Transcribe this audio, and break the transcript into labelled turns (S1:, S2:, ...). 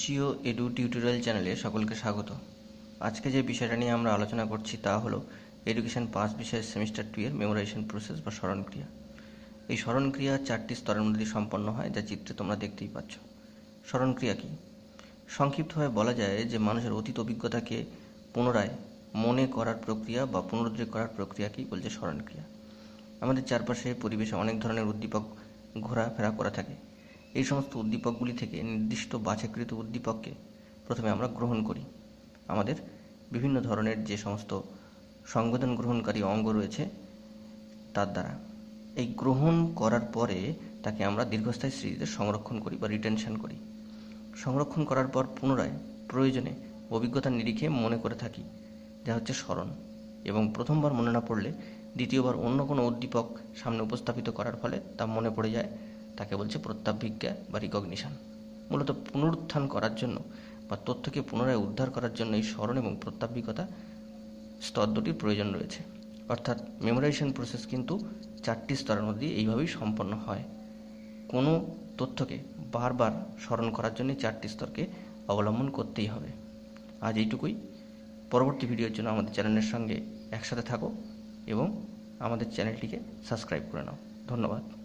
S1: Jio edu tutorial চ্যানেলে সকলকে স্বাগত আজকে যে বিষয়টা নিয়ে আমরা আলোচনা করছি তা হলো এডুকেশন পাস বিষয়ের সেমিস্টার টু এর মেমোরাইজেশন প্রসেস বা স্মরণক্রিয়া এই স্মরণক্রিয়া চারটি স্তরের মধ্যে সম্পন্ন হয় যা চিত্রে তোমরা দেখতেই পাচ্ছ স্মরণক্রিয়া কি সংক্ষিপ্তভাবে বলা যায় যে মানুষের অতীত অভিজ্ঞতাকে পুনরায় মনে করার প্রক্রিয়া বা পুনরুদ্ধার করার প্রক্রিয়াকেই বলছে স্মরণক্রিয়া আমাদের চারপাশে পরিবেশে অনেক ধরনের উদ্দীপক ঘোরাফেরা করা থাকে এই সমস্ত উদ্দীপকগুলি থেকে নির্দিষ্ট বাছাকৃত উদ্দীপককে প্রথমে আমরা গ্রহণ করি আমাদের বিভিন্ন ধরনের যে সমস্ত সংবেদন গ্রহণকারী অঙ্গ রয়েছে তার দ্বারা এই গ্রহণ করার পরে তাকে আমরা দীর্ঘস্থায়ী স্মৃতিতে সংরক্ষণ করি বা রিটেনশন করি সংরক্ষণ করার পর পুনরায় প্রয়োজনে অভিজ্ঞতার নিরিখে মনে করে থাকি যা হচ্ছে স্মরণ এবং প্রথমবার মনে না পড়লে দ্বিতীয়বার অন্য কোনো উদ্দীপক সামনে উপস্থাপিত করার ফলে তা মনে পড়ে যায় তাকে বলছে প্রত্যাভিজ্ঞা বা রিকগনিশন মূলত পুনরুত্থান করার জন্য বা তথ্যকে পুনরায় উদ্ধার করার জন্য এই স্মরণ এবং প্রত্যাভিজ্ঞতা স্তর দুটির প্রয়োজন রয়েছে অর্থাৎ মেমোরাইজেশন প্রসেস কিন্তু চারটি স্তরের মধ্যে এইভাবেই সম্পন্ন হয় কোনো তথ্যকে বারবার স্মরণ করার জন্য চারটি স্তরকে অবলম্বন করতেই হবে আজ এইটুকুই পরবর্তী ভিডিওর জন্য আমাদের চ্যানেলের সঙ্গে একসাথে থাকো এবং আমাদের চ্যানেলটিকে সাবস্ক্রাইব করে নাও ধন্যবাদ